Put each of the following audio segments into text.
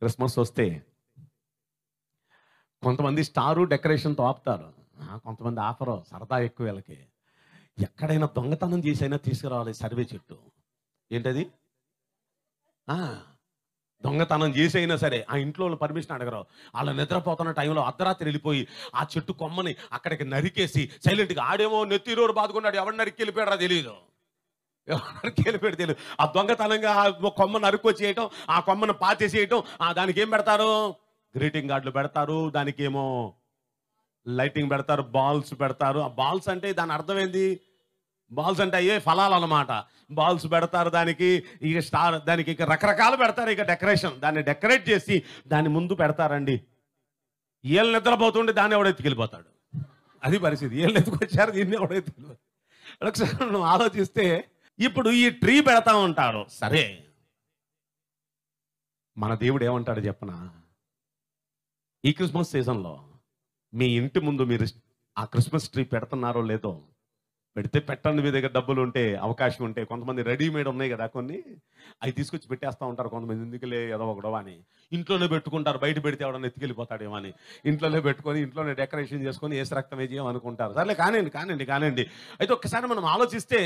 Christmas వస్తే కొంతమంది star డెకరేషన్తో ఆపుతారు కొంతమంది ఆఫరు సరదా ఎక్కువ వీళ్ళకి ఎక్కడైనా దొంగతనం చేసైనా తీసుకురావాలి సర్వే చెట్టు ఏంటది దొంగతనం చేసైనా సరే ఆ ఇంట్లో వాళ్ళు పర్మిషన్ అడగరు వాళ్ళు నిద్రపోతున్న టైంలో అర్ధరాత్రి వెళ్ళిపోయి ఆ చెట్టు కొమ్మని అక్కడికి నరికేసి సైలెంట్గా ఆడేమో నెత్తిరోరు బాదుకున్నాడు ఎవరు నరికి వెళ్ళిపోయాడో తెలియదు నరికేలు పెడితే ఆ దొంగతనంగా ఆ కొమ్మ చేయటం ఆ కొమ్మను పాతేసేయటం ఆ దానికి ఏం పెడతారు గ్రీటింగ్ కార్డులు పెడతారు దానికి ఏమో లైటింగ్ పెడతారు బాల్స్ పెడతారు ఆ బాల్స్ అంటే దాని అర్థం ఏంది బాల్స్ అంటే అయ్యే ఫలాలు అనమాట బాల్స్ పెడతారు దానికి ఇక స్టార్ దానికి ఇక రకరకాలు పెడతారు ఇక డెకరేషన్ దాన్ని డెకరేట్ చేసి దాన్ని ముందు పెడతారండి ఏళ్ళు నిద్రపోతుంటే దాన్ని ఎవడైతే ఎత్తుకెళ్ళిపోతాడు అది పరిస్థితి ఏళ్ళు ఎత్తుకొచ్చారు దీన్ని ఎవడైతే ఒకసారి నువ్వు ఆలోచిస్తే ఇప్పుడు ఈ ట్రీ పెడతా ఉంటాడు సరే మన దేవుడు ఏమంటాడు చెప్పనా ఈ క్రిస్మస్ సీజన్లో మీ ఇంటి ముందు మీరు ఆ క్రిస్మస్ ట్రీ పెడుతున్నారో లేదో పెడితే పెట్టండి మీ దగ్గర డబ్బులు ఉంటే అవకాశం ఉంటే కొంతమంది రెడీమేడ్ ఉన్నాయి కదా కొన్ని అవి తీసుకొచ్చి పెట్టేస్తూ ఉంటారు కొంతమంది ఎందుకులే ఏదో ఒకడో అని ఇంట్లోనే పెట్టుకుంటారు బయట పెడితే ఎవడన్నా ఎత్తుకెళ్ళిపోతాడేమో అని ఇంట్లోనే పెట్టుకొని ఇంట్లోనే డెకరేషన్ చేసుకొని ఏసు రక్తం చేయమనుకుంటారు అనుకుంటారు కానివ్వండి కానివ్వండి కానివ్వండి అయితే ఒకసారి మనం ఆలోచిస్తే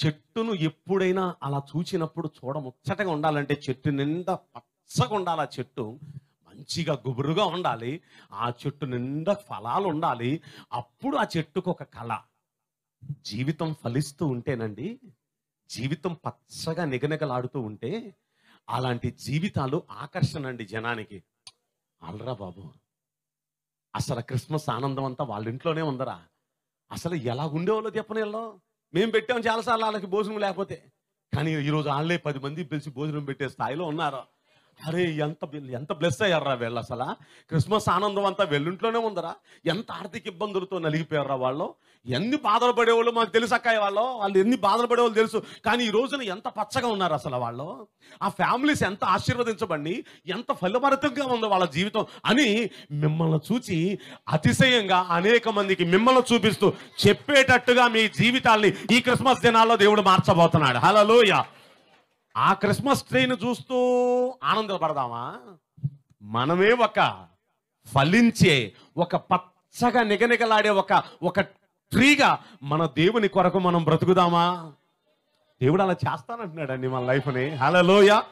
చెట్టును ఎప్పుడైనా అలా చూచినప్పుడు చూడ ముచ్చటగా ఉండాలంటే చెట్టు నిండా పచ్చగా ఉండాలి ఆ చెట్టు మంచిగా గుబురుగా ఉండాలి ఆ చెట్టు నిండా ఫలాలు ఉండాలి అప్పుడు ఆ చెట్టుకు ఒక కళ జీవితం ఫలిస్తూ ఉంటేనండి జీవితం పచ్చగా నిగనిగలాడుతూ ఉంటే అలాంటి జీవితాలు ఆకర్షణ అండి జనానికి అల్రా బాబు అసలు క్రిస్మస్ ఆనందం అంతా వాళ్ళ ఇంట్లోనే ఉందరా అసలు ఎలా ఉండేవాళ్ళు చెప్పని మేము పెట్టాం చాలాసార్లు వాళ్ళకి భోజనం లేకపోతే కానీ ఈరోజు వాళ్ళే పది మంది పిలిచి భోజనం పెట్టే స్థాయిలో ఉన్నారు అరే ఎంత ఎంత బ్లెస్ అయ్యారా వీళ్ళు అసలు క్రిస్మస్ ఆనందం అంతా వెళ్ళుంట్లోనే ఉందరా ఎంత ఆర్థిక ఇబ్బందులతో నలిగిపోయారా వాళ్ళు ఎన్ని బాధలు పడేవాళ్ళు మాకు తెలుసు అక్కయ్య వాళ్ళు వాళ్ళు ఎన్ని బాధలు పడేవాళ్ళు తెలుసు కానీ ఈ రోజున ఎంత పచ్చగా ఉన్నారు అసలు వాళ్ళు ఆ ఫ్యామిలీస్ ఎంత ఆశీర్వదించబడి ఎంత ఫలభరితంగా ఉందో వాళ్ళ జీవితం అని మిమ్మల్ని చూచి అతిశయంగా అనేక మందికి మిమ్మల్ని చూపిస్తూ చెప్పేటట్టుగా మీ జీవితాల్ని ఈ క్రిస్మస్ దినాల్లో దేవుడు మార్చబోతున్నాడు హలో ఆ క్రిస్మస్ ట్రీని చూస్తూ ఆనందపడదామా మనమే ఒక ఫలించే ఒక పచ్చగా నిగనిగలాడే ఒక ఒక ట్రీగా మన దేవుని కొరకు మనం బ్రతుకుదామా దేవుడు అలా చేస్తానంటున్నాడండి మన లైఫ్ని హలో లోయ